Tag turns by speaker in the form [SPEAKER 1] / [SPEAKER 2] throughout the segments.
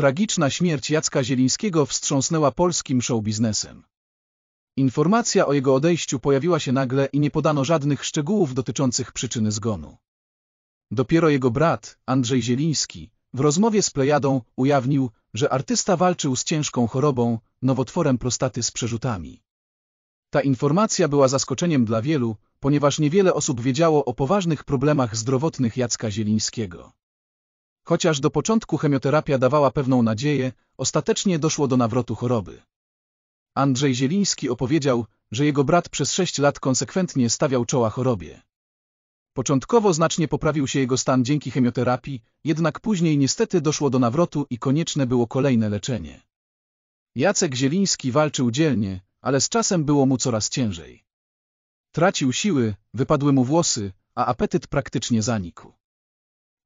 [SPEAKER 1] Tragiczna śmierć Jacka Zielińskiego wstrząsnęła polskim showbiznesem. Informacja o jego odejściu pojawiła się nagle i nie podano żadnych szczegółów dotyczących przyczyny zgonu. Dopiero jego brat, Andrzej Zieliński, w rozmowie z Plejadą ujawnił, że artysta walczył z ciężką chorobą, nowotworem prostaty z przerzutami. Ta informacja była zaskoczeniem dla wielu, ponieważ niewiele osób wiedziało o poważnych problemach zdrowotnych Jacka Zielińskiego. Chociaż do początku chemioterapia dawała pewną nadzieję, ostatecznie doszło do nawrotu choroby. Andrzej Zieliński opowiedział, że jego brat przez sześć lat konsekwentnie stawiał czoła chorobie. Początkowo znacznie poprawił się jego stan dzięki chemioterapii, jednak później niestety doszło do nawrotu i konieczne było kolejne leczenie. Jacek Zieliński walczył dzielnie, ale z czasem było mu coraz ciężej. Tracił siły, wypadły mu włosy, a apetyt praktycznie zanikł.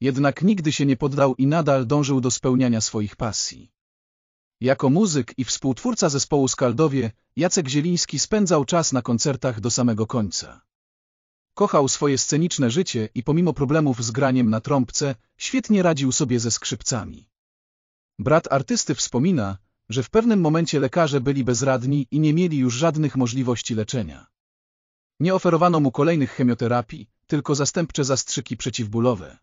[SPEAKER 1] Jednak nigdy się nie poddał i nadal dążył do spełniania swoich pasji. Jako muzyk i współtwórca zespołu Skaldowie, Jacek Zieliński spędzał czas na koncertach do samego końca. Kochał swoje sceniczne życie i pomimo problemów z graniem na trąbce, świetnie radził sobie ze skrzypcami. Brat artysty wspomina, że w pewnym momencie lekarze byli bezradni i nie mieli już żadnych możliwości leczenia. Nie oferowano mu kolejnych chemioterapii, tylko zastępcze zastrzyki przeciwbólowe.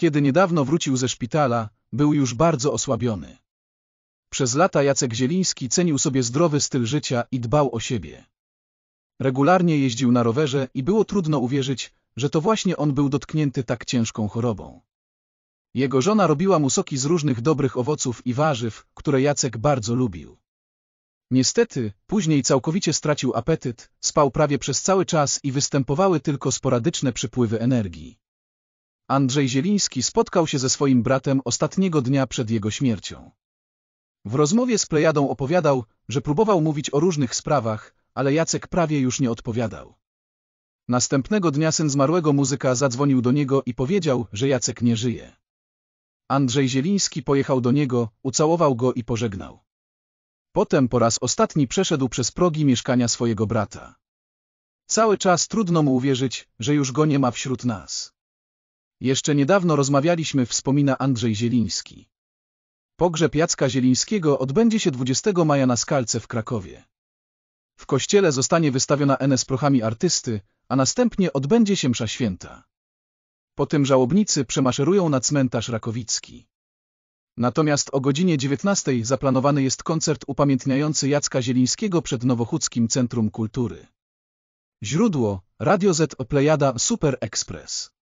[SPEAKER 1] Kiedy niedawno wrócił ze szpitala, był już bardzo osłabiony. Przez lata Jacek Zieliński cenił sobie zdrowy styl życia i dbał o siebie. Regularnie jeździł na rowerze i było trudno uwierzyć, że to właśnie on był dotknięty tak ciężką chorobą. Jego żona robiła mu soki z różnych dobrych owoców i warzyw, które Jacek bardzo lubił. Niestety, później całkowicie stracił apetyt, spał prawie przez cały czas i występowały tylko sporadyczne przypływy energii. Andrzej Zieliński spotkał się ze swoim bratem ostatniego dnia przed jego śmiercią. W rozmowie z Plejadą opowiadał, że próbował mówić o różnych sprawach, ale Jacek prawie już nie odpowiadał. Następnego dnia syn zmarłego muzyka zadzwonił do niego i powiedział, że Jacek nie żyje. Andrzej Zieliński pojechał do niego, ucałował go i pożegnał. Potem po raz ostatni przeszedł przez progi mieszkania swojego brata. Cały czas trudno mu uwierzyć, że już go nie ma wśród nas. Jeszcze niedawno rozmawialiśmy, wspomina Andrzej Zieliński. Pogrzeb Jacka Zielińskiego odbędzie się 20 maja na Skalce w Krakowie. W kościele zostanie wystawiona NS prochami artysty, a następnie odbędzie się msza święta. Po tym żałobnicy przemaszerują na cmentarz Rakowicki. Natomiast o godzinie 19 zaplanowany jest koncert upamiętniający Jacka Zielińskiego przed Nowochódzkim Centrum Kultury. Źródło Radio Z Plejada Super Express.